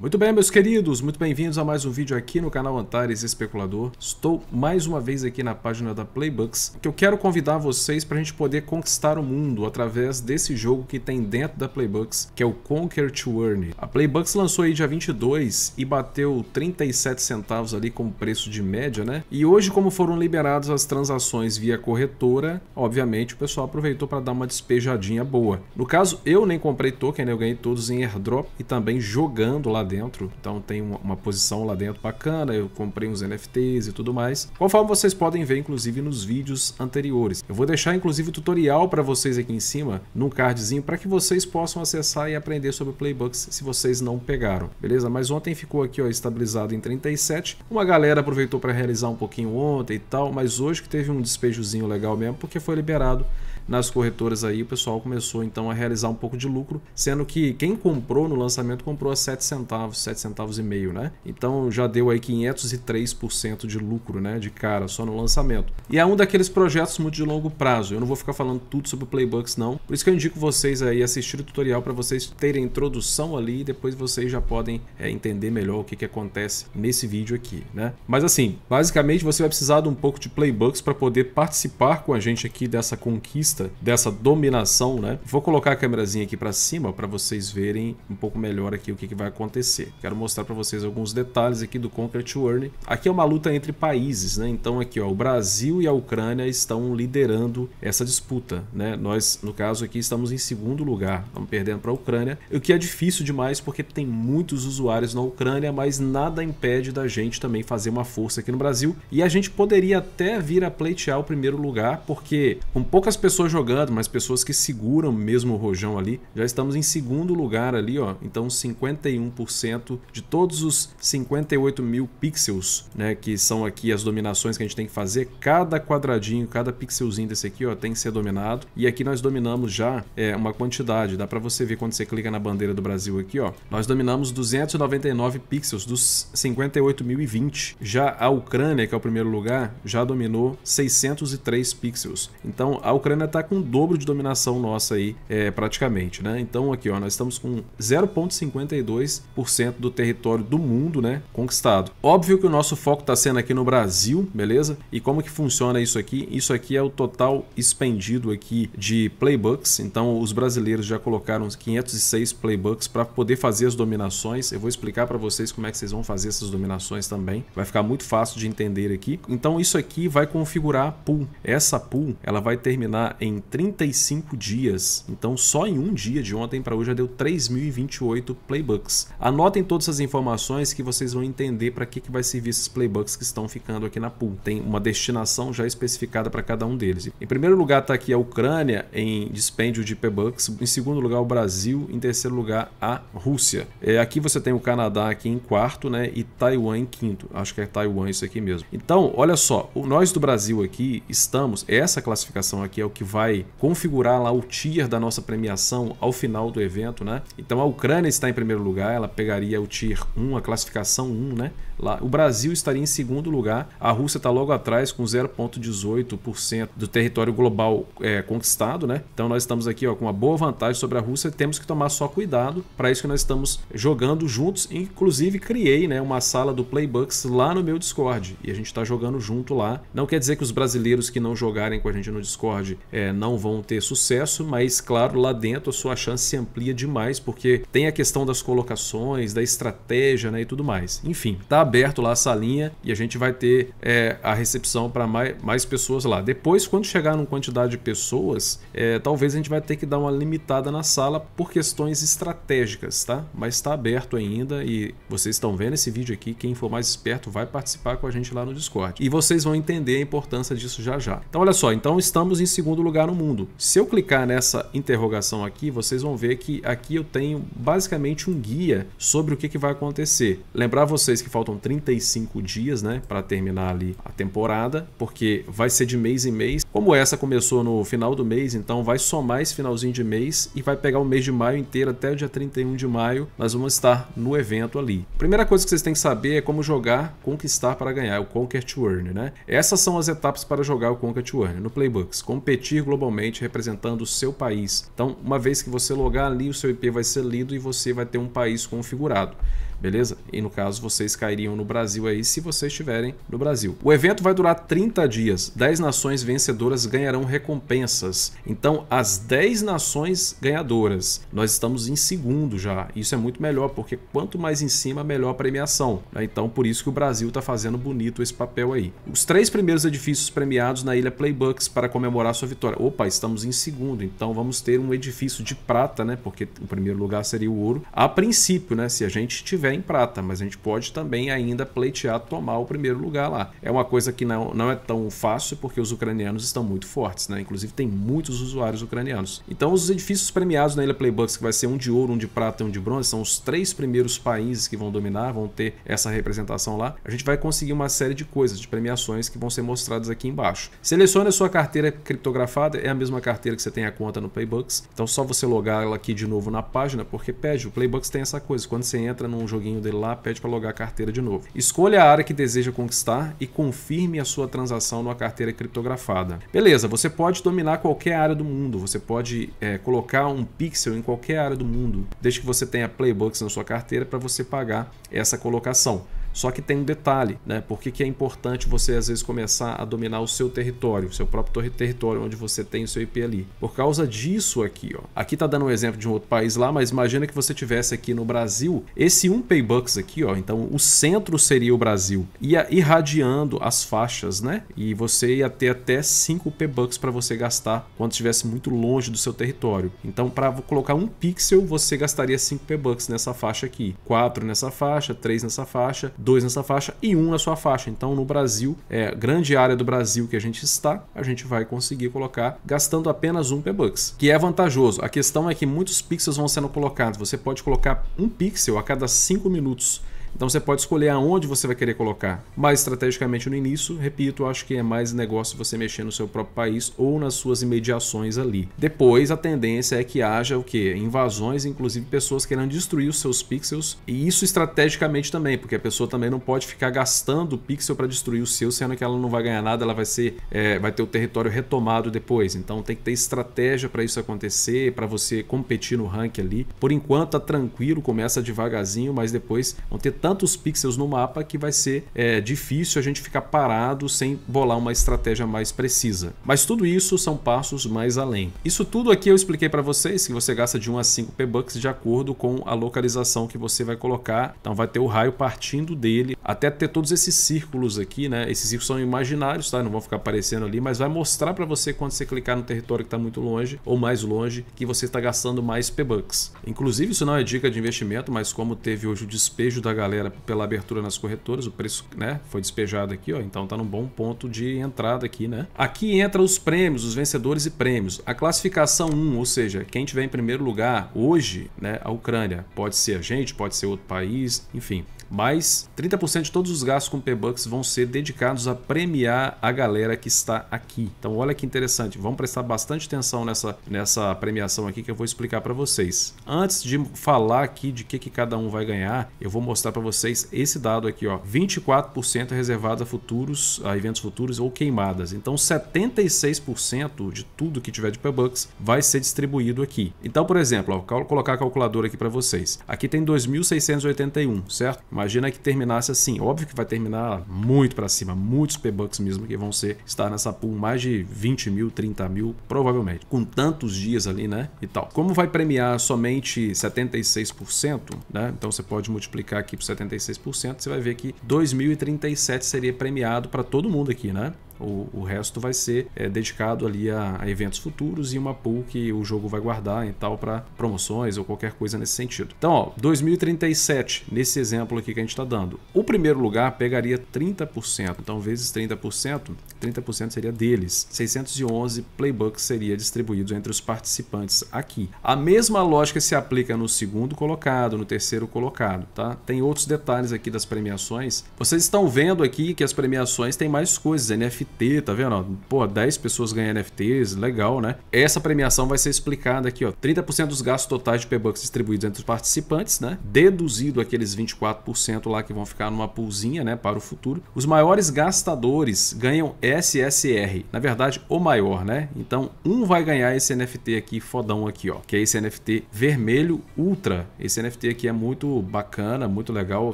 Muito bem, meus queridos, muito bem-vindos a mais um vídeo aqui no canal Antares Especulador. Estou mais uma vez aqui na página da Playbucks, que eu quero convidar vocês para a gente poder conquistar o mundo através desse jogo que tem dentro da Playbucks, que é o Conquer to Earn. A Playbucks lançou aí dia 22 e bateu 37 centavos ali como preço de média, né? E hoje, como foram liberadas as transações via corretora, obviamente o pessoal aproveitou para dar uma despejadinha boa. No caso, eu nem comprei token, né? Eu ganhei todos em airdrop e também jogando lá dentro, então tem uma posição lá dentro bacana, eu comprei uns NFTs e tudo mais, conforme vocês podem ver inclusive nos vídeos anteriores. Eu vou deixar inclusive o tutorial para vocês aqui em cima, num cardzinho, para que vocês possam acessar e aprender sobre Playbooks se vocês não pegaram, beleza? Mas ontem ficou aqui ó, estabilizado em 37, uma galera aproveitou para realizar um pouquinho ontem e tal, mas hoje que teve um despejozinho legal mesmo, porque foi liberado nas corretoras aí, o pessoal começou então a realizar um pouco de lucro, sendo que quem comprou no lançamento comprou a 7 centavos, 7 centavos e meio, né? Então já deu aí 503% de lucro, né, de cara só no lançamento. E é um daqueles projetos muito de longo prazo. Eu não vou ficar falando tudo sobre Playbucks não. Por isso que eu indico vocês aí assistir o tutorial para vocês terem introdução ali e depois vocês já podem é, entender melhor o que, que acontece nesse vídeo aqui, né? Mas assim, basicamente você vai precisar de um pouco de Playbucks para poder participar com a gente aqui dessa conquista dessa dominação, né? Vou colocar a câmerazinha aqui para cima para vocês verem um pouco melhor aqui o que, que vai acontecer. Quero mostrar para vocês alguns detalhes aqui do Concrete to Aqui é uma luta entre países, né? Então aqui, ó, o Brasil e a Ucrânia estão liderando essa disputa, né? Nós, no caso aqui, estamos em segundo lugar, estamos perdendo para a Ucrânia, o que é difícil demais porque tem muitos usuários na Ucrânia, mas nada impede da gente também fazer uma força aqui no Brasil e a gente poderia até vir a pleitear o primeiro lugar, porque com poucas pessoas jogando, mas pessoas que seguram mesmo o rojão ali. Já estamos em segundo lugar ali, ó. Então 51% de todos os 58 mil pixels, né, que são aqui as dominações que a gente tem que fazer. Cada quadradinho, cada pixelzinho desse aqui, ó, tem que ser dominado. E aqui nós dominamos já é, uma quantidade. Dá para você ver quando você clica na bandeira do Brasil aqui, ó. Nós dominamos 299 pixels dos 58.020. Já a Ucrânia, que é o primeiro lugar, já dominou 603 pixels. Então a Ucrânia tá com o dobro de dominação nossa aí, é, praticamente, né? Então aqui, ó, nós estamos com 0,52% do território do mundo, né, conquistado. Óbvio que o nosso foco está sendo aqui no Brasil, beleza? E como que funciona isso aqui? Isso aqui é o total expendido aqui de playbooks, então os brasileiros já colocaram 506 playbooks para poder fazer as dominações. Eu vou explicar para vocês como é que vocês vão fazer essas dominações também. Vai ficar muito fácil de entender aqui. Então isso aqui vai configurar a pool. Essa pool, ela vai terminar em 35 dias. Então, só em um dia de ontem para hoje já deu 3.028 playbooks. Anotem todas essas informações que vocês vão entender para que, que vai servir esses playbooks que estão ficando aqui na pool. Tem uma destinação já especificada para cada um deles. Em primeiro lugar está aqui a Ucrânia em dispêndio de P-Bucks. Em segundo lugar, o Brasil. Em terceiro lugar, a Rússia. É, aqui você tem o Canadá aqui em quarto, né? E Taiwan em quinto. Acho que é Taiwan isso aqui mesmo. Então, olha só. Nós do Brasil aqui estamos... Essa classificação aqui é o que vai configurar lá o tier da nossa premiação ao final do evento, né? Então a Ucrânia está em primeiro lugar, ela pegaria o tier 1, a classificação 1, né? Lá, o Brasil estaria em segundo lugar, a Rússia está logo atrás com 0,18% do território global é, conquistado, né? Então nós estamos aqui ó, com uma boa vantagem sobre a Rússia, temos que tomar só cuidado, para isso que nós estamos jogando juntos, inclusive criei né, uma sala do Playbucks lá no meu Discord, e a gente está jogando junto lá, não quer dizer que os brasileiros que não jogarem com a gente no Discord é, é, não vão ter sucesso, mas claro, lá dentro a sua chance se amplia demais, porque tem a questão das colocações, da estratégia né, e tudo mais. Enfim, tá aberto lá a salinha e a gente vai ter é, a recepção para mais, mais pessoas lá. Depois, quando chegar numa quantidade de pessoas, é, talvez a gente vai ter que dar uma limitada na sala por questões estratégicas, tá? Mas está aberto ainda e vocês estão vendo esse vídeo aqui, quem for mais esperto vai participar com a gente lá no Discord. E vocês vão entender a importância disso já já. Então olha só, então estamos em segundo lugar lugar no mundo. Se eu clicar nessa interrogação aqui, vocês vão ver que aqui eu tenho basicamente um guia sobre o que, que vai acontecer. Lembrar vocês que faltam 35 dias né, para terminar ali a temporada, porque vai ser de mês em mês. Como essa começou no final do mês, então vai somar esse finalzinho de mês e vai pegar o mês de maio inteiro até o dia 31 de maio. Nós vamos estar no evento ali. Primeira coisa que vocês têm que saber é como jogar, conquistar para ganhar, o Conquer to Earn. Né? Essas são as etapas para jogar o Conquer to Earn no Playbooks. Competir competir globalmente representando o seu país. Então, uma vez que você logar ali, o seu IP vai ser lido e você vai ter um país configurado beleza? E no caso vocês cairiam no Brasil aí se vocês estiverem no Brasil. O evento vai durar 30 dias. 10 nações vencedoras ganharão recompensas. Então, as 10 nações ganhadoras, nós estamos em segundo já. Isso é muito melhor, porque quanto mais em cima, melhor a premiação. Né? Então, por isso que o Brasil está fazendo bonito esse papel aí. Os três primeiros edifícios premiados na ilha Playbucks para comemorar sua vitória. Opa, estamos em segundo, então vamos ter um edifício de prata, né? Porque o primeiro lugar seria o ouro. A princípio, né? Se a gente tiver estiver em prata, mas a gente pode também ainda pleitear tomar o primeiro lugar lá. É uma coisa que não, não é tão fácil porque os ucranianos estão muito fortes, né? Inclusive tem muitos usuários ucranianos. Então os edifícios premiados na Ilha Playbucks, que vai ser um de ouro, um de prata e um de bronze, são os três primeiros países que vão dominar, vão ter essa representação lá. A gente vai conseguir uma série de coisas, de premiações que vão ser mostradas aqui embaixo. Selecione a sua carteira criptografada, é a mesma carteira que você tem a conta no Playbucks. Então só você logar ela aqui de novo na página, porque pede, o Playbucks tem essa coisa. Quando você entra num jogo joguinho dele lá, pede para logar a carteira de novo. Escolha a área que deseja conquistar e confirme a sua transação numa carteira criptografada. Beleza, você pode dominar qualquer área do mundo, você pode é, colocar um pixel em qualquer área do mundo, desde que você tenha playbooks na sua carteira para você pagar essa colocação. Só que tem um detalhe, né? Por que, que é importante você às vezes começar a dominar o seu território, o seu próprio território onde você tem o seu IP ali? Por causa disso aqui, ó. Aqui tá dando um exemplo de um outro país lá, mas imagina que você tivesse aqui no Brasil esse um paybucks aqui, ó. Então o centro seria o Brasil, ia irradiando as faixas, né? E você ia ter até 5 paybucks para você gastar quando estivesse muito longe do seu território. Então para colocar um pixel você gastaria 5 paybucks nessa faixa aqui, 4 nessa faixa, 3 nessa faixa, dois nessa faixa e um na sua faixa. Então, no Brasil, é, grande área do Brasil que a gente está, a gente vai conseguir colocar gastando apenas um P-Bucks, que é vantajoso. A questão é que muitos pixels vão sendo colocados. Você pode colocar um pixel a cada 5 minutos. Então você pode escolher aonde você vai querer colocar. Mas estrategicamente no início, repito, acho que é mais negócio você mexer no seu próprio país ou nas suas imediações ali. Depois a tendência é que haja o que? Invasões, inclusive pessoas querendo destruir os seus pixels. E isso estrategicamente também, porque a pessoa também não pode ficar gastando pixel para destruir o seu, sendo que ela não vai ganhar nada, ela vai ser, é, vai ter o território retomado depois. Então tem que ter estratégia para isso acontecer, para você competir no ranking ali. Por enquanto tá tranquilo, começa devagarzinho, mas depois vão ter tantos pixels no mapa que vai ser é, difícil a gente ficar parado sem bolar uma estratégia mais precisa. Mas tudo isso são passos mais além. Isso tudo aqui eu expliquei para vocês que você gasta de 1 a 5 P-Bucks de acordo com a localização que você vai colocar. Então vai ter o raio partindo dele até ter todos esses círculos aqui, né? Esses círculos são imaginários, tá? Não vão ficar aparecendo ali, mas vai mostrar para você quando você clicar no território que está muito longe ou mais longe que você está gastando mais P-Bucks. Inclusive isso não é dica de investimento, mas como teve hoje o despejo da galera galera pela abertura nas corretoras, o preço né, foi despejado aqui, ó, então está num bom ponto de entrada aqui. Né? Aqui entra os prêmios, os vencedores e prêmios. A classificação 1, ou seja, quem tiver em primeiro lugar hoje, né, a Ucrânia, pode ser a gente, pode ser outro país, enfim. Mas 30% de todos os gastos com P-Bucks vão ser dedicados a premiar a galera que está aqui. Então olha que interessante, vamos prestar bastante atenção nessa, nessa premiação aqui que eu vou explicar para vocês. Antes de falar aqui de que, que cada um vai ganhar, eu vou mostrar para para vocês esse dado aqui, ó, 24% é reservado a futuros, a eventos futuros ou queimadas. Então 76% de tudo que tiver de P-Bucks vai ser distribuído aqui. Então, por exemplo, ó, vou colocar a calculadora aqui para vocês. Aqui tem 2.681, certo? Imagina que terminasse assim. Óbvio que vai terminar muito para cima, muitos P-Bucks mesmo que vão ser estar nessa pool, mais de 20 mil, 30 mil, provavelmente, com tantos dias ali, né? E tal. Como vai premiar somente 76%, né? Então você pode multiplicar aqui 76%, você vai ver que 2037 seria premiado para todo mundo aqui, né? O, o resto vai ser é, dedicado ali a, a, eventos futuros e uma pool que o jogo vai guardar e tal para promoções ou qualquer coisa nesse sentido. Então, ó, 2037, nesse exemplo aqui que a gente está dando. O primeiro lugar pegaria 30%, então vezes 30%, 30% seria deles. 611 playbooks seria distribuídos entre os participantes aqui. A mesma lógica se aplica no segundo colocado, no terceiro colocado, tá? Tem outros detalhes aqui das premiações. Vocês estão vendo aqui que as premiações têm mais coisas, NFT NFT, tá vendo? Pô, 10 pessoas ganham NFTs, legal, né? Essa premiação vai ser explicada aqui, ó. 30% dos gastos totais de P-Bucks distribuídos entre os participantes, né? Deduzido aqueles 24% lá que vão ficar numa pulzinha, né, para o futuro. Os maiores gastadores ganham SSR, na verdade, o maior, né? Então, um vai ganhar esse NFT aqui fodão aqui, ó, que é esse NFT vermelho ultra. Esse NFT aqui é muito bacana, muito legal,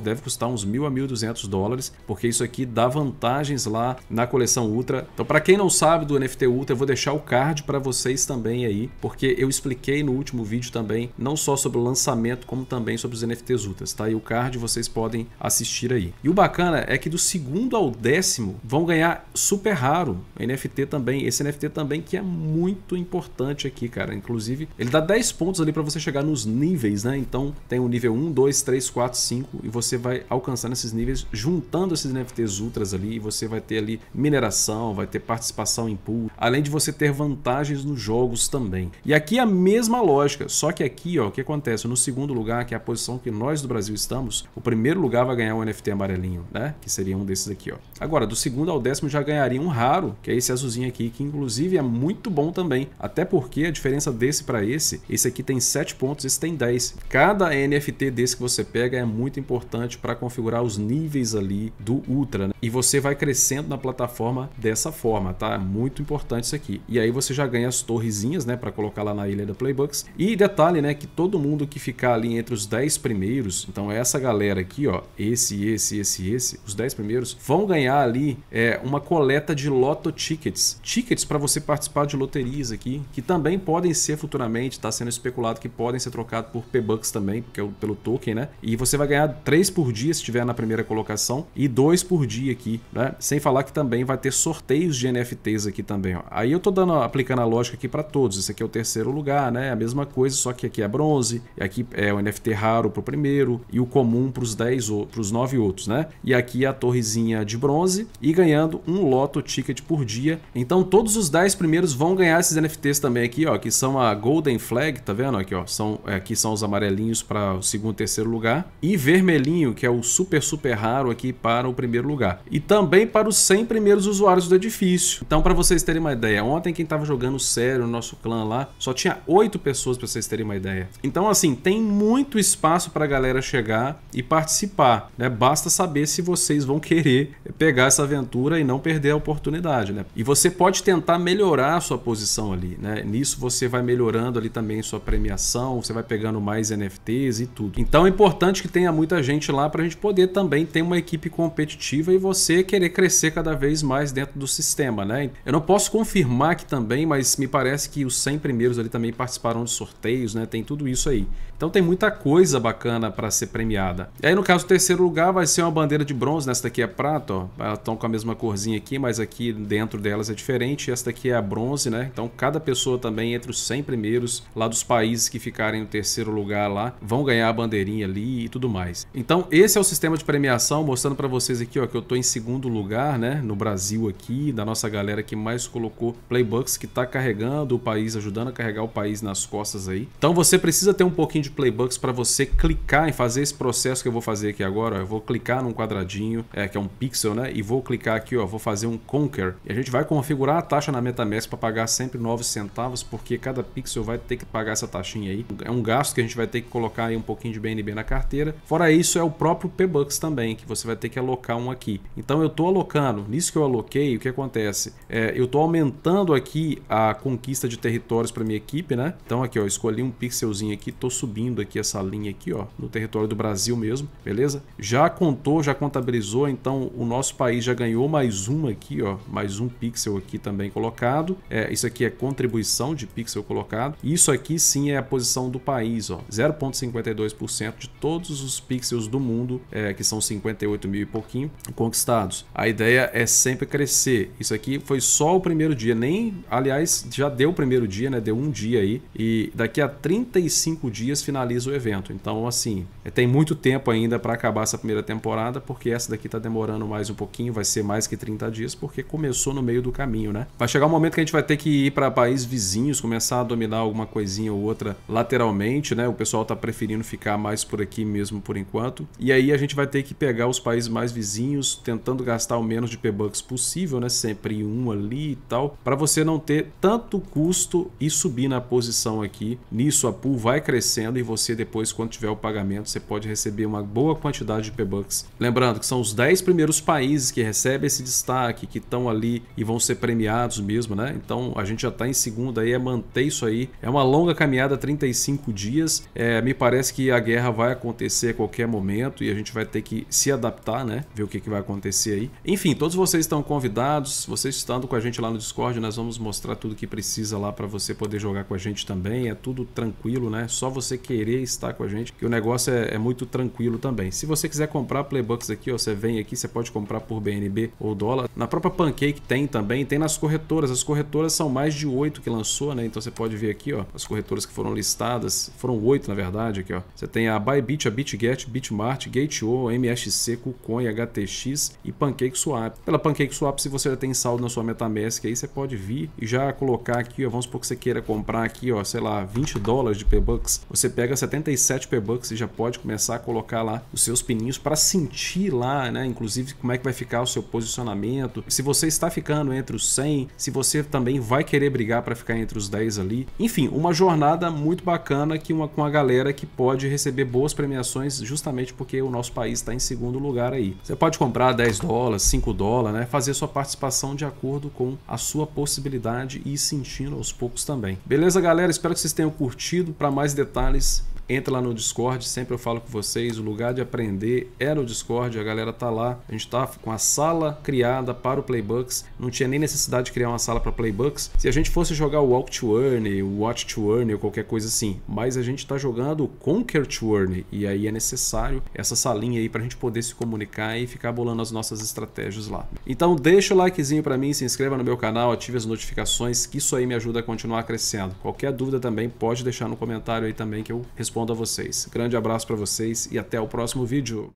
deve custar uns 1.000 a 1.200 dólares, porque isso aqui dá vantagens lá na coleção Ultra. Então, para quem não sabe do NFT Ultra, eu vou deixar o card para vocês também aí, porque eu expliquei no último vídeo também, não só sobre o lançamento, como também sobre os NFTs Ultras, tá? E o card vocês podem assistir aí. E o bacana é que do segundo ao décimo vão ganhar super raro NFT também. Esse NFT também que é muito importante aqui, cara. Inclusive, ele dá 10 pontos ali para você chegar nos níveis, né? Então, tem o nível 1, 2, 3, 4, 5 e você vai alcançando esses níveis juntando esses NFTs Ultras ali e você vai ter ali mineração interação, vai ter participação em pool, além de você ter vantagens nos jogos também. E aqui é a mesma lógica, só que aqui ó, o que acontece? No segundo lugar, que é a posição que nós do Brasil estamos, o primeiro lugar vai ganhar um NFT amarelinho, né? Que seria um desses aqui. ó. Agora, do segundo ao décimo já ganharia um raro, que é esse azulzinho aqui, que inclusive é muito bom também. Até porque a diferença desse para esse, esse aqui tem 7 pontos, esse tem 10. Cada NFT desse que você pega é muito importante para configurar os níveis ali do Ultra. Né? E você vai crescendo na plataforma dessa forma, tá? É muito importante isso aqui. E aí você já ganha as torrezinhas, né, para colocar lá na ilha da Playbucks. E detalhe, né, que todo mundo que ficar ali entre os 10 primeiros, então essa galera aqui, ó, esse, esse, esse, esse, os 10 primeiros, vão ganhar ali é, uma coleta de loto tickets. Tickets para você participar de loterias aqui, que também podem ser futuramente, tá sendo especulado que podem ser trocados por P-Bucks também, porque é pelo token, né? E você vai ganhar 3 por dia se estiver na primeira colocação e 2 por dia aqui, né? Sem falar que também vai ter sorteios de NFTs aqui também. Ó. Aí eu tô dando, aplicando a lógica aqui para todos. Esse aqui é o terceiro lugar, né? A mesma coisa, só que aqui é bronze, aqui é o NFT raro pro primeiro e o comum pros 10 ou pros 9 outros, né? E aqui é a torrezinha de bronze e ganhando um loto ticket por dia. Então todos os 10 primeiros vão ganhar esses NFTs também aqui, ó, que são a Golden Flag, tá vendo aqui, ó? São é, aqui são os amarelinhos para o segundo e terceiro lugar e vermelhinho, que é o super super raro aqui para o primeiro lugar. E também para os 100 primeiros usuários do edifício. Então, para vocês terem uma ideia, ontem quem estava jogando sério no nosso clã lá, só tinha oito pessoas para vocês terem uma ideia. Então, assim, tem muito espaço para a galera chegar e participar, né? Basta saber se vocês vão querer pegar essa aventura e não perder a oportunidade, né? E você pode tentar melhorar a sua posição ali, né? Nisso você vai melhorando ali também sua premiação, você vai pegando mais NFTs e tudo. Então é importante que tenha muita gente lá para a gente poder também ter uma equipe competitiva e você querer crescer cada vez mais dentro do sistema, né? Eu não posso confirmar aqui também, mas me parece que os 100 primeiros ali também participaram de sorteios, né? Tem tudo isso aí. Então tem muita coisa bacana para ser premiada. E aí no caso do terceiro lugar vai ser uma bandeira de bronze, essa daqui é prata, ó. Elas estão com a mesma corzinha aqui, mas aqui dentro delas é diferente. Essa daqui é a bronze, né? Então cada pessoa também entre os 100 primeiros lá dos países que ficarem no terceiro lugar lá vão ganhar a bandeirinha ali e tudo mais. Então esse é o sistema de premiação, mostrando para vocês aqui, ó, que eu tô em segundo lugar, né, no Brasil Brasil aqui, da nossa galera que mais colocou playbooks, que está carregando o país, ajudando a carregar o país nas costas aí. Então você precisa ter um pouquinho de playbooks para você clicar em fazer esse processo que eu vou fazer aqui agora. Eu vou clicar num quadradinho, é, que é um pixel, né? E vou clicar aqui, ó, vou fazer um conquer. E a gente vai configurar a taxa na MetaMask para pagar sempre 9 centavos, porque cada pixel vai ter que pagar essa taxinha aí. É um gasto que a gente vai ter que colocar aí um pouquinho de BNB na carteira. Fora isso, é o próprio P-Bucks também, que você vai ter que alocar um aqui. Então eu estou alocando, nisso que eu aloquei, Ok, o que acontece? É, eu estou aumentando aqui a conquista de territórios para minha equipe, né? Então aqui, ó, escolhi um pixelzinho aqui, estou subindo aqui essa linha aqui, ó, no território do Brasil mesmo, beleza? Já contou, já contabilizou, então o nosso país já ganhou mais um aqui, ó, mais um pixel aqui também colocado. É, isso aqui é contribuição de pixel colocado. Isso aqui sim é a posição do país, ó, 0,52% de todos os pixels do mundo, é, que são 58 mil e pouquinho, conquistados. A ideia é sempre crescer. Isso aqui foi só o primeiro dia, nem, aliás, já deu o primeiro dia, né? Deu um dia aí e daqui a 35 dias finaliza o evento. Então, assim, é, tem muito tempo ainda para acabar essa primeira temporada, porque essa daqui tá demorando mais um pouquinho, vai ser mais que 30 dias, porque começou no meio do caminho, né? Vai chegar um momento que a gente vai ter que ir para países vizinhos, começar a dominar alguma coisinha ou outra lateralmente, né? O pessoal tá preferindo ficar mais por aqui mesmo por enquanto. E aí a gente vai ter que pegar os países mais vizinhos, tentando gastar o menos de P-Bucks possível possível, né? Sempre um ali e tal, para você não ter tanto custo e subir na posição aqui. Nisso a pool vai crescendo e você depois, quando tiver o pagamento, você pode receber uma boa quantidade de P-Bucks. Lembrando que são os 10 primeiros países que recebem esse destaque, que estão ali e vão ser premiados mesmo, né? Então a gente já está em segunda aí, é manter isso aí. É uma longa caminhada, 35 dias. É, me parece que a guerra vai acontecer a qualquer momento e a gente vai ter que se adaptar, né? Ver o que, que vai acontecer aí. Enfim, todos vocês estão com convidados. vocês estando com a gente lá no Discord, nós vamos mostrar tudo que precisa lá para você poder jogar com a gente também. É tudo tranquilo, né? Só você querer estar com a gente, que o negócio é, é muito tranquilo também. Se você quiser comprar Playbucks aqui, ó, você vem aqui, você pode comprar por BNB ou dólar. Na própria Pancake tem também, tem nas corretoras. As corretoras são mais de oito que lançou, né? Então você pode ver aqui, ó, as corretoras que foram listadas, foram oito na verdade aqui, ó. Você tem a Bybit, a BitGet, BitMart, Gate.io, MSC, KuCoin, HTX e PancakeSwap. Pela PancakeSwap swap se você já tem saldo na sua MetaMask, aí você pode vir e já colocar aqui, ó, vamos supor que você queira comprar aqui, ó, sei lá, 20 dólares de P-Bucks, você pega 77 P-Bucks e já pode começar a colocar lá os seus pininhos para sentir lá, né, inclusive como é que vai ficar o seu posicionamento, se você está ficando entre os 100, se você também vai querer brigar para ficar entre os 10 ali. Enfim, uma jornada muito bacana que uma, com a galera que pode receber boas premiações justamente porque o nosso país está em segundo lugar aí. Você pode comprar 10 dólares, 5 dólares, né, fazer fazer sua participação de acordo com a sua possibilidade e ir sentindo aos poucos também. Beleza, galera? Espero que vocês tenham curtido. Para mais detalhes, Entra lá no Discord, sempre eu falo com vocês, o lugar de aprender era é o Discord, a galera tá lá. A gente tá com a sala criada para o Playbucks. Não tinha nem necessidade de criar uma sala para Playbucks. Se a gente fosse jogar o Walk to Earn, o Watch to Earn ou qualquer coisa assim, mas a gente tá jogando Conquer to Earn e aí é necessário essa salinha aí pra gente poder se comunicar e ficar bolando as nossas estratégias lá. Então deixa o likezinho para mim, se inscreva no meu canal, ative as notificações, que isso aí me ajuda a continuar crescendo. Qualquer dúvida também pode deixar no comentário aí também que eu respondo respondo a vocês. Grande abraço para vocês e até o próximo vídeo.